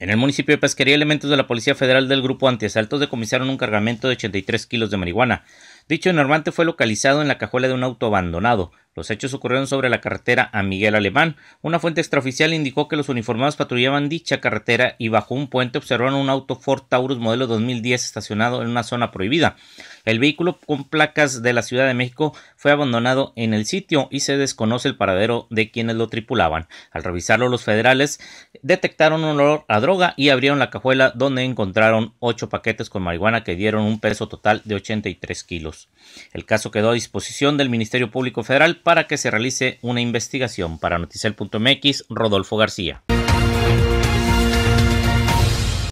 En el municipio de Pesquería, elementos de la Policía Federal del Grupo Antiasaltos decomisaron un cargamento de 83 kilos de marihuana. Dicho enormante fue localizado en la cajuela de un auto abandonado. Los hechos ocurrieron sobre la carretera a Miguel Alemán. Una fuente extraoficial indicó que los uniformados patrullaban dicha carretera y bajo un puente observaron un auto Ford Taurus modelo 2010 estacionado en una zona prohibida. El vehículo con placas de la Ciudad de México fue abandonado en el sitio y se desconoce el paradero de quienes lo tripulaban. Al revisarlo los federales detectaron un olor a droga y abrieron la cajuela donde encontraron ocho paquetes con marihuana que dieron un peso total de 83 kilos. El caso quedó a disposición del Ministerio Público Federal para que se realice una investigación. Para Noticiel.mx, Rodolfo García.